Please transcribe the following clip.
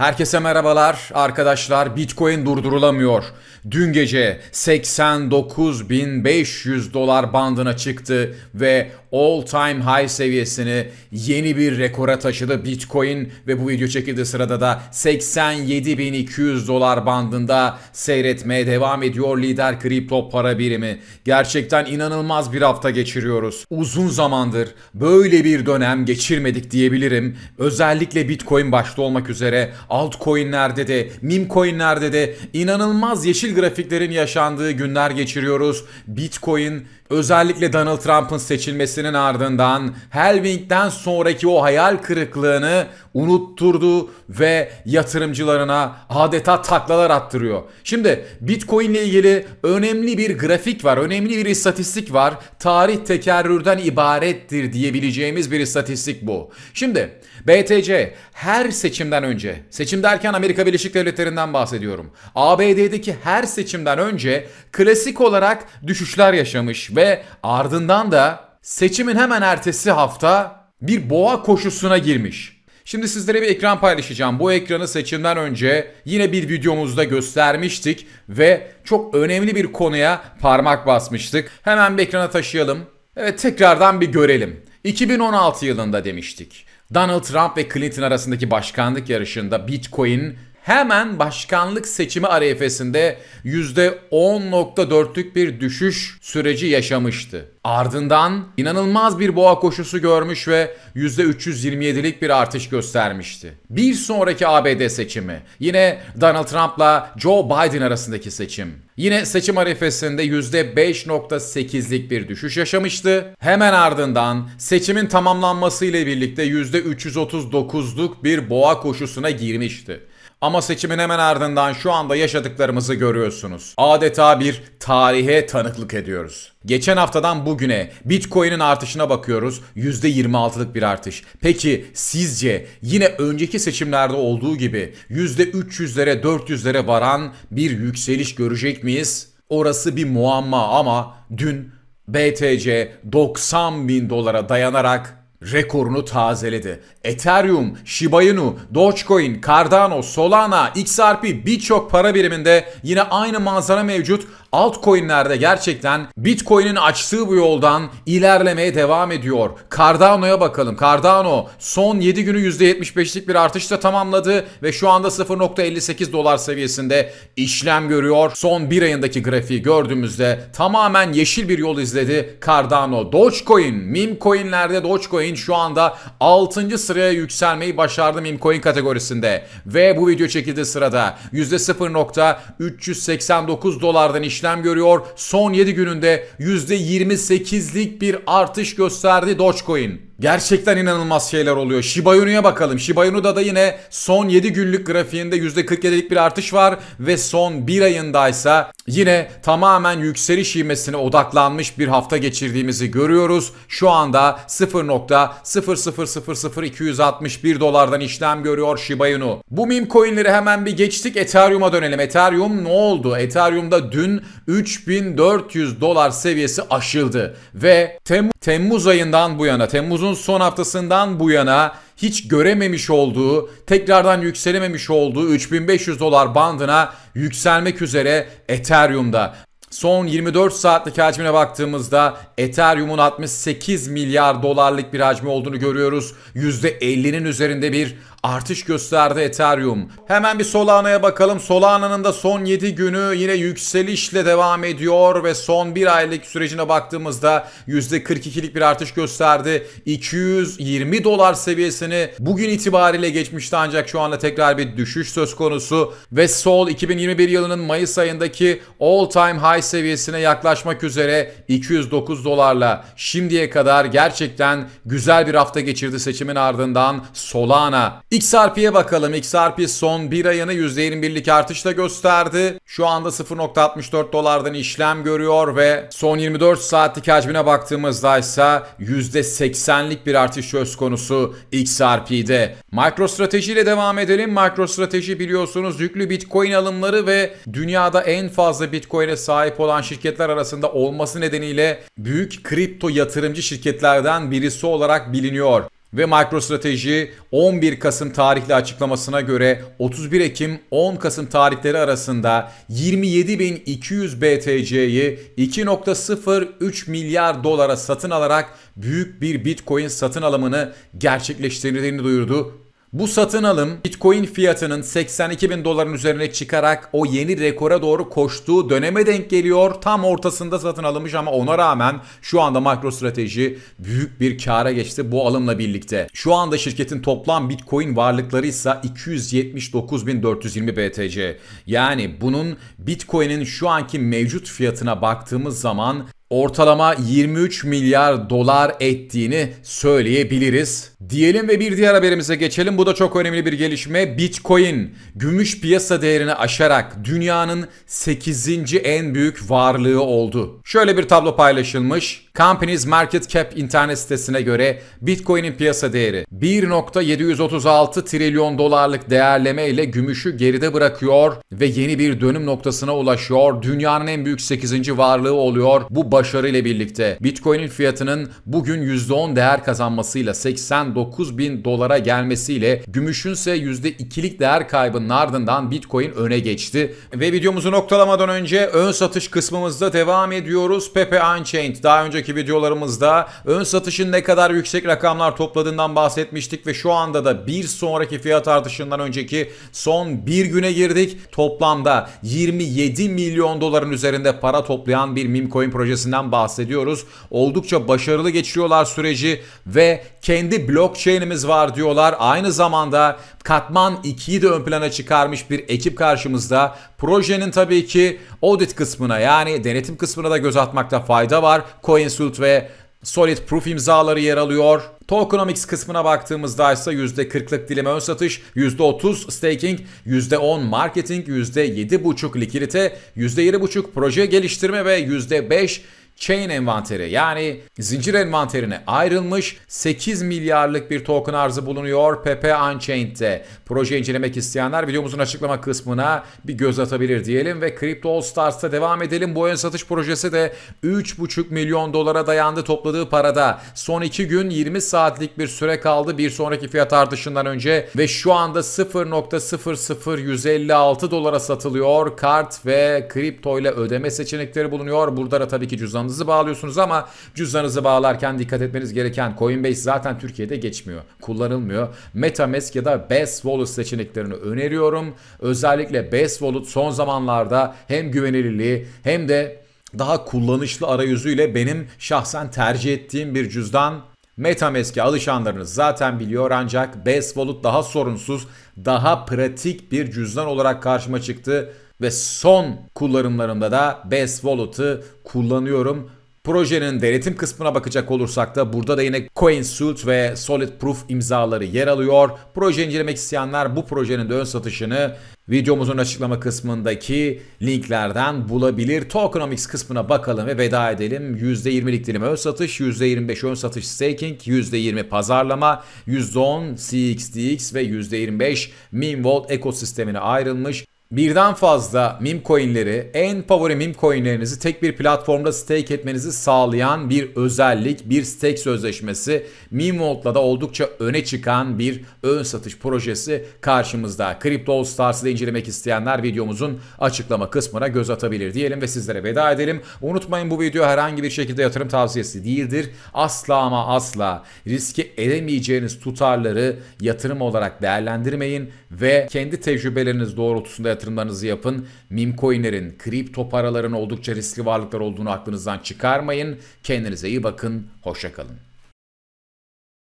Herkese merhabalar arkadaşlar Bitcoin durdurulamıyor. Dün gece 89.500 dolar bandına çıktı ve all time high seviyesini yeni bir rekora taşıdı Bitcoin ve bu video çekildiği sırada da 87.200 dolar bandında seyretmeye devam ediyor lider kripto para birimi. Gerçekten inanılmaz bir hafta geçiriyoruz. Uzun zamandır böyle bir dönem geçirmedik diyebilirim. Özellikle Bitcoin başta olmak üzere altcoin'lerde de meme coin'lerde de inanılmaz yeşil grafiklerin yaşandığı günler geçiriyoruz. Bitcoin özellikle Donald Trump'ın seçilmesi yenilmesinin ardından Helving'den sonraki o hayal kırıklığını unutturdu ve yatırımcılarına adeta taklalar attırıyor. Şimdi Bitcoin ile ilgili önemli bir grafik var, önemli bir istatistik var. Tarih tekerrürden ibarettir diyebileceğimiz bir istatistik bu. Şimdi BTC her seçimden önce, seçim derken Amerika Birleşik Devletleri'nden bahsediyorum. ABD'deki her seçimden önce klasik olarak düşüşler yaşamış ve ardından da seçimin hemen ertesi hafta bir boğa koşusuna girmiş. Şimdi sizlere bir ekran paylaşacağım. Bu ekranı seçimden önce yine bir videomuzda göstermiştik ve çok önemli bir konuya parmak basmıştık. Hemen bir ekrana taşıyalım. Evet tekrardan bir görelim. 2016 yılında demiştik. Donald Trump ve Clinton arasındaki başkanlık yarışında Bitcoin hemen başkanlık seçimi arefesinde %10.4'lük bir düşüş süreci yaşamıştı. Ardından inanılmaz bir boğa koşusu görmüş ve %327'lik bir artış göstermişti. Bir sonraki ABD seçimi yine Donald Trump'la Joe Biden arasındaki seçim. Yine seçim arifesinde %5.8'lik bir düşüş yaşamıştı. Hemen ardından seçimin tamamlanması ile birlikte %339'luk bir boğa koşusuna girmişti. Ama seçimin hemen ardından şu anda yaşadıklarımızı görüyorsunuz. Adeta bir tarihe tanıklık ediyoruz. Geçen haftadan bugüne Bitcoin'in artışına bakıyoruz. %26'lık bir artış. Peki sizce yine önceki seçimlerde olduğu gibi %300'lere 400'lere varan bir yükseliş görecek miyiz? Orası bir muamma ama dün BTC 90 bin dolara dayanarak rekorunu tazeledi. Ethereum, Shiba Inu, Dogecoin, Cardano, Solana, XRP birçok para biriminde yine aynı manzara mevcut Altcoin'lerde gerçekten Bitcoin'in açtığı bu yoldan ilerlemeye devam ediyor. Cardano'ya bakalım. Cardano son 7 günü %75'lik bir artışla tamamladı ve şu anda 0.58 dolar seviyesinde işlem görüyor. Son bir ayındaki grafiği gördüğümüzde tamamen yeşil bir yol izledi Cardano. Dogecoin, meme coin'lerde Dogecoin şu anda 6. sıraya yükselmeyi başardı meme coin kategorisinde ve bu video çekildiği sırada %0.389 dolardan işlem işlem görüyor. Son 7 gününde %28'lik bir artış gösterdi Dogecoin. Gerçekten inanılmaz şeyler oluyor. Shiba Inu'ya bakalım. Shiba Inu'da da yine son 7 günlük grafiğinde %47'lik bir artış var ve son 1 ayındaysa yine tamamen yükseliş ivmesine odaklanmış bir hafta geçirdiğimizi görüyoruz. Şu anda 0.0000261 dolardan işlem görüyor Shiba Inu. Bu meme coinleri hemen bir geçtik. Ethereum'a dönelim. Ethereum ne oldu? Ethereum'da dün 3400 dolar seviyesi aşıldı ve Temmuz Temmuz ayından bu yana, Temmuz'un son haftasından bu yana hiç görememiş olduğu, tekrardan yükselememiş olduğu 3500 dolar bandına yükselmek üzere Ethereum'da. Son 24 saatlik hacmine baktığımızda Ethereum'un 68 milyar dolarlık bir hacmi olduğunu görüyoruz. %50'nin üzerinde bir artış gösterdi Ethereum. Hemen bir Solana'ya bakalım. Solana'nın da son 7 günü yine yükselişle devam ediyor ve son 1 aylık sürecine baktığımızda %42'lik bir artış gösterdi. 220 dolar seviyesini bugün itibariyle geçmişti ancak şu anda tekrar bir düşüş söz konusu ve Sol 2021 yılının Mayıs ayındaki all time high seviyesine yaklaşmak üzere 209 dolarla şimdiye kadar gerçekten güzel bir hafta geçirdi seçimin ardından Solana XRP'ye bakalım. XRP son bir ayını %21'lik artışla gösterdi. Şu anda 0.64 dolardan işlem görüyor ve son 24 saatlik hacmine baktığımızda ise %80'lik bir artış söz konusu XRP'de. MicroStrategy ile devam edelim. MicroStrategy biliyorsunuz yüklü Bitcoin alımları ve dünyada en fazla Bitcoin'e sahip olan şirketler arasında olması nedeniyle büyük kripto yatırımcı şirketlerden birisi olarak biliniyor. Ve MicroStrateji 11 Kasım tarihli açıklamasına göre 31 Ekim 10 Kasım tarihleri arasında 27.200 BTC'yi 2.03 milyar dolara satın alarak büyük bir Bitcoin satın alımını gerçekleştirdiğini duyurdu. Bu satın alım Bitcoin fiyatının 82 bin doların üzerine çıkarak o yeni rekora doğru koştuğu döneme denk geliyor. Tam ortasında satın alınmış ama ona rağmen şu anda makro strateji büyük bir kâra geçti bu alımla birlikte. Şu anda şirketin toplam Bitcoin varlıkları ise 279.420 BTC. Yani bunun Bitcoin'in şu anki mevcut fiyatına baktığımız zaman ortalama 23 milyar dolar ettiğini söyleyebiliriz. Diyelim ve bir diğer haberimize geçelim. Bu da çok önemli bir gelişme. Bitcoin gümüş piyasa değerini aşarak dünyanın 8. en büyük varlığı oldu. Şöyle bir tablo paylaşılmış. Companies Market Cap internet sitesine göre Bitcoin'in piyasa değeri 1.736 trilyon dolarlık değerleme ile gümüşü geride bırakıyor ve yeni bir dönüm noktasına ulaşıyor. Dünyanın en büyük 8. varlığı oluyor bu başarı ile birlikte. Bitcoin'in fiyatının bugün %10 değer kazanmasıyla 89 bin dolara gelmesiyle gümüşün ise %2'lik değer kaybının ardından Bitcoin öne geçti. Ve videomuzu noktalamadan önce ön satış kısmımızda devam ediyoruz. Pepe Unchained daha önce önceki videolarımızda ön satışın ne kadar yüksek rakamlar topladığından bahsetmiştik ve şu anda da bir sonraki fiyat artışından önceki son bir güne girdik. Toplamda 27 milyon doların üzerinde para toplayan bir mimcoin projesinden bahsediyoruz. Oldukça başarılı geçiriyorlar süreci ve kendi blockchain'imiz var diyorlar. Aynı zamanda Katman 2'yi de ön plana çıkarmış bir ekip karşımızda. Projenin tabii ki audit kısmına yani denetim kısmına da göz atmakta fayda var. CoinSuite ve Solid Proof imzaları yer alıyor. Tokenomics kısmına baktığımızda ise %40'lık dilime ön satış, %30 staking, %10 marketing, %7,5 likidite, %7,5 proje geliştirme ve %5 chain envanteri yani zincir envanterine ayrılmış 8 milyarlık bir token arzı bulunuyor Pepe Unchained'de. Proje incelemek isteyenler videomuzun açıklama kısmına bir göz atabilir diyelim ve Crypto All Stars'ta devam edelim. Bu ön satış projesi de 3,5 milyon dolara dayandı topladığı parada. Son 2 gün 20 saatlik bir süre kaldı bir sonraki fiyat artışından önce ve şu anda 0.00156 dolara satılıyor kart ve kripto ile ödeme seçenekleri bulunuyor. Burada da tabii ki cüzdan cüzdanınızı bağlıyorsunuz ama cüzdanınızı bağlarken dikkat etmeniz gereken Coinbase zaten Türkiye'de geçmiyor. Kullanılmıyor. MetaMask ya da Best Wallet seçeneklerini öneriyorum. Özellikle Best Wallet son zamanlarda hem güvenilirliği hem de daha kullanışlı arayüzüyle benim şahsen tercih ettiğim bir cüzdan MetaMask'e alışanlarınız zaten biliyor ancak Base Wallet daha sorunsuz, daha pratik bir cüzdan olarak karşıma çıktı ve son kullanımlarımda da Base Wallet'ı kullanıyorum. Projenin denetim kısmına bakacak olursak da burada da yine CoinSuit ve SolidProof imzaları yer alıyor. Proje incelemek isteyenler bu projenin de ön satışını videomuzun açıklama kısmındaki linklerden bulabilir. Tokenomics kısmına bakalım ve veda edelim. %20'lik dilim ön satış, %25 ön satış staking, %20 pazarlama, %10 CXDX ve %25 Minvolt ekosistemine ayrılmış birden fazla meme coinleri en favori meme coinlerinizi tek bir platformda stake etmenizi sağlayan bir özellik, bir stake sözleşmesi. vaultla da oldukça öne çıkan bir ön satış projesi karşımızda. Crypto All Stars'ı da incelemek isteyenler videomuzun açıklama kısmına göz atabilir diyelim ve sizlere veda edelim. Unutmayın bu video herhangi bir şekilde yatırım tavsiyesi değildir. Asla ama asla riski edemeyeceğiniz tutarları yatırım olarak değerlendirmeyin ve kendi tecrübeleriniz doğrultusunda yatırımlarınızı yapın. Meme coinlerin, kripto paraların oldukça riskli varlıklar olduğunu aklınızdan çıkarmayın. Kendinize iyi bakın, hoşçakalın.